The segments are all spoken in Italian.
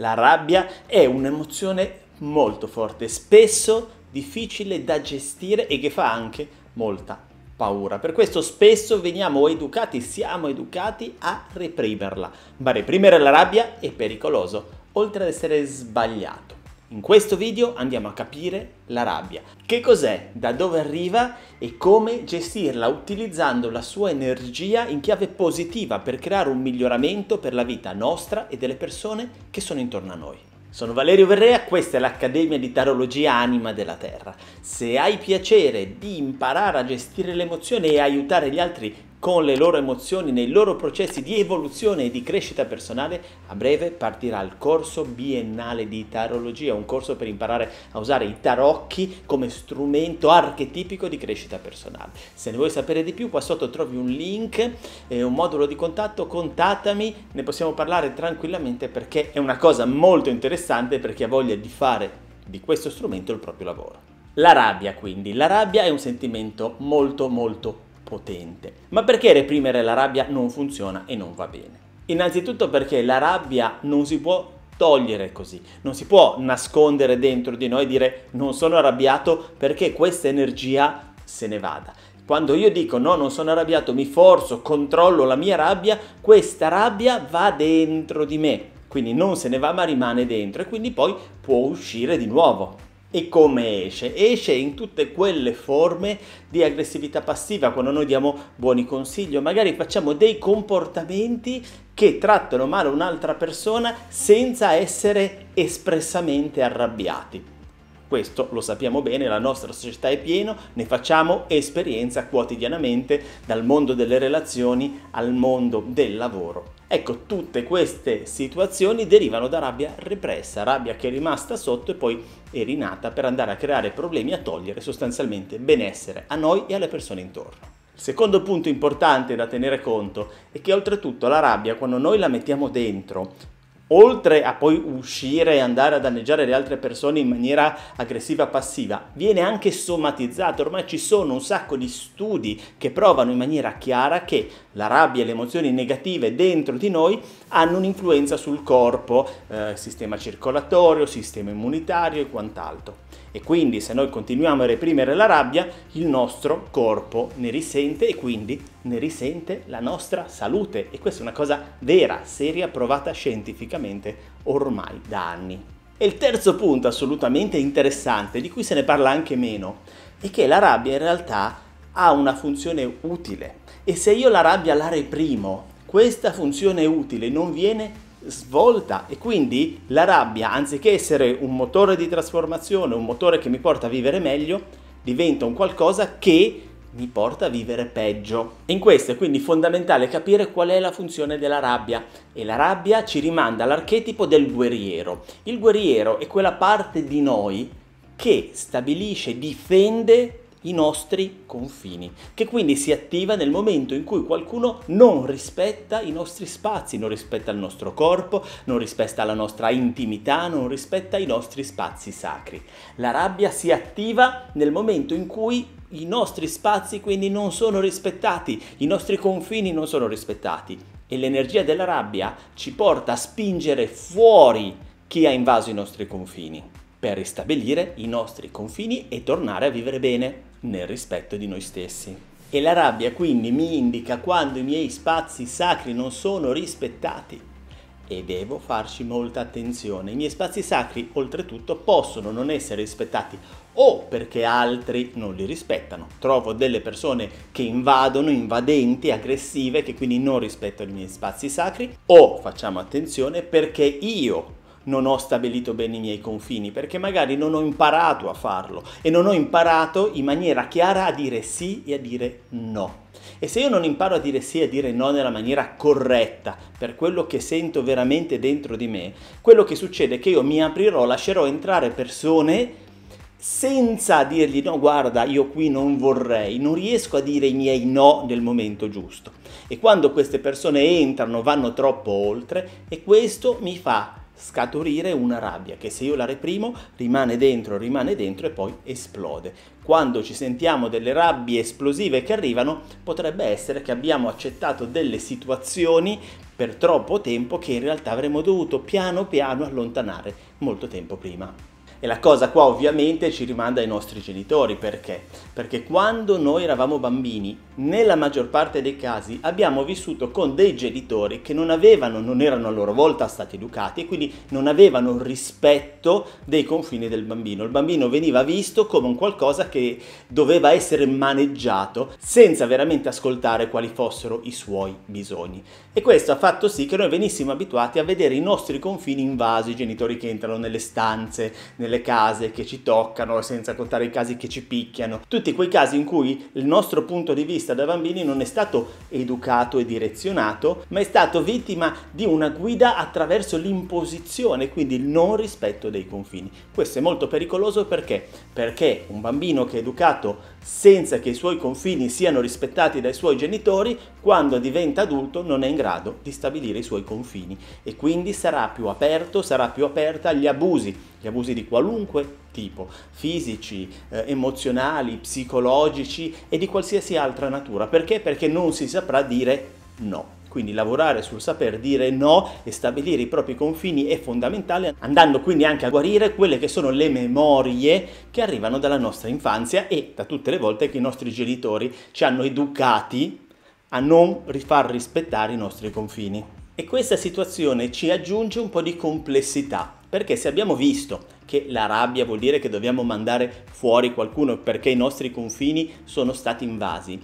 La rabbia è un'emozione molto forte, spesso difficile da gestire e che fa anche molta paura. Per questo spesso veniamo educati, siamo educati a reprimerla, ma reprimere la rabbia è pericoloso, oltre ad essere sbagliato. In questo video andiamo a capire la rabbia. Che cos'è, da dove arriva e come gestirla utilizzando la sua energia in chiave positiva per creare un miglioramento per la vita nostra e delle persone che sono intorno a noi. Sono Valerio Verrea, questa è l'Accademia di Tarologia Anima della Terra. Se hai piacere di imparare a gestire le emozioni e aiutare gli altri con le loro emozioni nei loro processi di evoluzione e di crescita personale, a breve partirà il corso biennale di tarologia, un corso per imparare a usare i tarocchi come strumento archetipico di crescita personale. Se ne vuoi sapere di più, qua sotto trovi un link e un modulo di contatto, contattami, ne possiamo parlare tranquillamente perché è una cosa molto interessante per chi ha voglia di fare di questo strumento il proprio lavoro. La rabbia quindi, la rabbia è un sentimento molto molto potente. Ma perché reprimere la rabbia non funziona e non va bene? Innanzitutto perché la rabbia non si può togliere così, non si può nascondere dentro di noi e dire non sono arrabbiato perché questa energia se ne vada. Quando io dico no, non sono arrabbiato, mi forzo, controllo la mia rabbia, questa rabbia va dentro di me, quindi non se ne va ma rimane dentro e quindi poi può uscire di nuovo. E come esce? Esce in tutte quelle forme di aggressività passiva, quando noi diamo buoni consigli o magari facciamo dei comportamenti che trattano male un'altra persona senza essere espressamente arrabbiati. Questo lo sappiamo bene, la nostra società è piena, ne facciamo esperienza quotidianamente dal mondo delle relazioni al mondo del lavoro. Ecco, tutte queste situazioni derivano da rabbia repressa, rabbia che è rimasta sotto e poi è rinata per andare a creare problemi, a togliere sostanzialmente benessere a noi e alle persone intorno. Il secondo punto importante da tenere conto è che oltretutto la rabbia, quando noi la mettiamo dentro, oltre a poi uscire e andare a danneggiare le altre persone in maniera aggressiva passiva, viene anche somatizzato. Ormai ci sono un sacco di studi che provano in maniera chiara che la rabbia e le emozioni negative dentro di noi hanno un'influenza sul corpo, eh, sistema circolatorio, sistema immunitario e quant'altro e quindi se noi continuiamo a reprimere la rabbia, il nostro corpo ne risente e quindi ne risente la nostra salute e questa è una cosa vera, seria, provata scientificamente ormai da anni. E il terzo punto assolutamente interessante, di cui se ne parla anche meno, è che la rabbia in realtà ha una funzione utile e se io la rabbia la reprimo, questa funzione utile non viene svolta e quindi la rabbia, anziché essere un motore di trasformazione, un motore che mi porta a vivere meglio, diventa un qualcosa che mi porta a vivere peggio. In questo è quindi fondamentale capire qual è la funzione della rabbia e la rabbia ci rimanda all'archetipo del guerriero. Il guerriero è quella parte di noi che stabilisce, difende i nostri confini, che quindi si attiva nel momento in cui qualcuno non rispetta i nostri spazi, non rispetta il nostro corpo, non rispetta la nostra intimità, non rispetta i nostri spazi sacri. La rabbia si attiva nel momento in cui i nostri spazi quindi non sono rispettati, i nostri confini non sono rispettati e l'energia della rabbia ci porta a spingere fuori chi ha invaso i nostri confini per ristabilire i nostri confini e tornare a vivere bene nel rispetto di noi stessi. E la rabbia quindi mi indica quando i miei spazi sacri non sono rispettati e devo farci molta attenzione. I miei spazi sacri oltretutto possono non essere rispettati o perché altri non li rispettano. Trovo delle persone che invadono, invadenti, aggressive, che quindi non rispettano i miei spazi sacri o facciamo attenzione perché io non ho stabilito bene i miei confini, perché magari non ho imparato a farlo e non ho imparato in maniera chiara a dire sì e a dire no. E se io non imparo a dire sì e a dire no nella maniera corretta, per quello che sento veramente dentro di me, quello che succede è che io mi aprirò, lascerò entrare persone senza dirgli no, guarda, io qui non vorrei, non riesco a dire i miei no nel momento giusto. E quando queste persone entrano, vanno troppo oltre e questo mi fa scaturire una rabbia che se io la reprimo rimane dentro, rimane dentro e poi esplode. Quando ci sentiamo delle rabbie esplosive che arrivano, potrebbe essere che abbiamo accettato delle situazioni per troppo tempo che in realtà avremmo dovuto piano piano allontanare molto tempo prima. E la cosa qua ovviamente ci rimanda ai nostri genitori, perché? Perché quando noi eravamo bambini, nella maggior parte dei casi abbiamo vissuto con dei genitori che non avevano, non erano a loro volta stati educati e quindi non avevano rispetto dei confini del bambino. Il bambino veniva visto come un qualcosa che doveva essere maneggiato senza veramente ascoltare quali fossero i suoi bisogni. E questo ha fatto sì che noi venissimo abituati a vedere i nostri confini invasi, i genitori che entrano nelle stanze, nelle nelle case che ci toccano, senza contare i casi che ci picchiano, tutti quei casi in cui il nostro punto di vista da bambini non è stato educato e direzionato, ma è stato vittima di una guida attraverso l'imposizione, quindi il non rispetto dei confini. Questo è molto pericoloso perché? Perché un bambino che è educato senza che i suoi confini siano rispettati dai suoi genitori, quando diventa adulto non è in grado di stabilire i suoi confini e quindi sarà più aperto, sarà più aperta agli abusi gli abusi di qualunque tipo, fisici, eh, emozionali, psicologici e di qualsiasi altra natura. Perché? Perché non si saprà dire no. Quindi lavorare sul saper dire no e stabilire i propri confini è fondamentale, andando quindi anche a guarire quelle che sono le memorie che arrivano dalla nostra infanzia e da tutte le volte che i nostri genitori ci hanno educati a non rifar rispettare i nostri confini. E questa situazione ci aggiunge un po' di complessità, perché se abbiamo visto che la rabbia vuol dire che dobbiamo mandare fuori qualcuno perché i nostri confini sono stati invasi,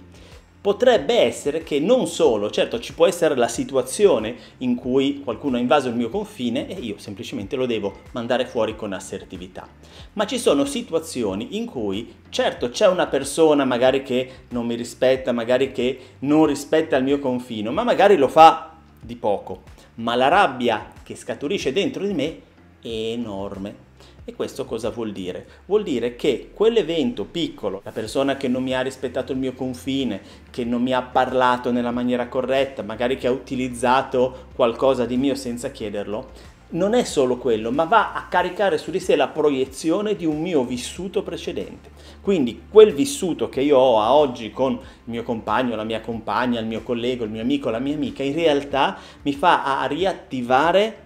potrebbe essere che non solo, certo ci può essere la situazione in cui qualcuno ha invaso il mio confine e io semplicemente lo devo mandare fuori con assertività, ma ci sono situazioni in cui certo c'è una persona magari che non mi rispetta, magari che non rispetta il mio confino, ma magari lo fa di poco, ma la rabbia che scaturisce dentro di me enorme. E questo cosa vuol dire? Vuol dire che quell'evento piccolo, la persona che non mi ha rispettato il mio confine, che non mi ha parlato nella maniera corretta, magari che ha utilizzato qualcosa di mio senza chiederlo, non è solo quello, ma va a caricare su di sé la proiezione di un mio vissuto precedente. Quindi quel vissuto che io ho a oggi con il mio compagno, la mia compagna, il mio collega, il mio amico, la mia amica, in realtà mi fa a riattivare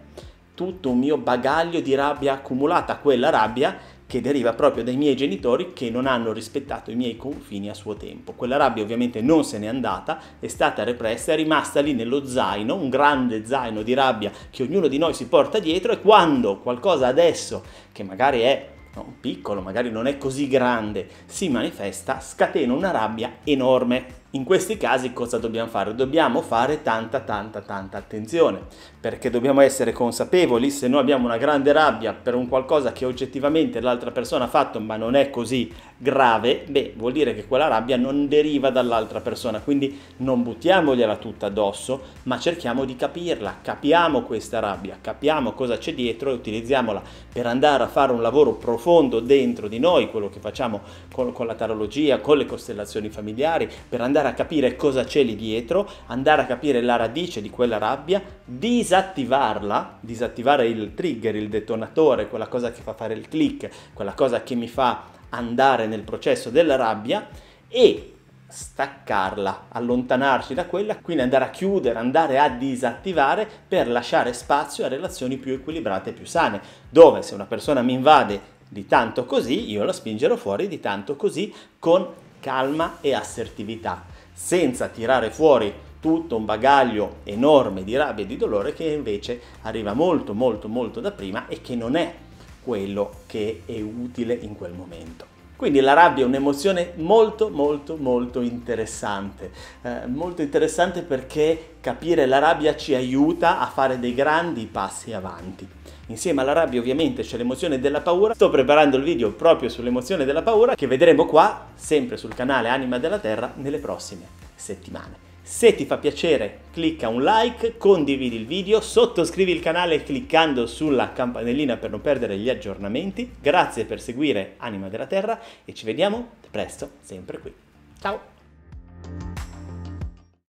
tutto un mio bagaglio di rabbia accumulata, quella rabbia che deriva proprio dai miei genitori che non hanno rispettato i miei confini a suo tempo. Quella rabbia ovviamente non se n'è andata, è stata repressa, è rimasta lì nello zaino, un grande zaino di rabbia che ognuno di noi si porta dietro e quando qualcosa adesso, che magari è no, piccolo, magari non è così grande, si manifesta, scatena una rabbia enorme. In questi casi cosa dobbiamo fare? Dobbiamo fare tanta tanta tanta attenzione perché dobbiamo essere consapevoli se noi abbiamo una grande rabbia per un qualcosa che oggettivamente l'altra persona ha fatto ma non è così grave, beh vuol dire che quella rabbia non deriva dall'altra persona, quindi non buttiamogliela tutta addosso ma cerchiamo di capirla, capiamo questa rabbia, capiamo cosa c'è dietro e utilizziamola per andare a fare un lavoro profondo dentro di noi, quello che facciamo con, con la tarologia, con le costellazioni familiari, per andare andare a capire cosa c'è lì dietro, andare a capire la radice di quella rabbia, disattivarla, disattivare il trigger, il detonatore, quella cosa che fa fare il click, quella cosa che mi fa andare nel processo della rabbia e staccarla, allontanarci da quella, quindi andare a chiudere, andare a disattivare per lasciare spazio a relazioni più equilibrate e più sane, dove se una persona mi invade di tanto così, io la spingerò fuori di tanto così con calma e assertività, senza tirare fuori tutto un bagaglio enorme di rabbia e di dolore che invece arriva molto molto molto da prima e che non è quello che è utile in quel momento. Quindi la rabbia è un'emozione molto molto molto interessante, eh, molto interessante perché capire la rabbia ci aiuta a fare dei grandi passi avanti. Insieme alla rabbia ovviamente c'è l'emozione della paura, sto preparando il video proprio sull'emozione della paura che vedremo qua, sempre sul canale Anima della Terra, nelle prossime settimane. Se ti fa piacere clicca un like, condividi il video, sottoscrivi il canale cliccando sulla campanellina per non perdere gli aggiornamenti. Grazie per seguire Anima della Terra e ci vediamo presto sempre qui. Ciao!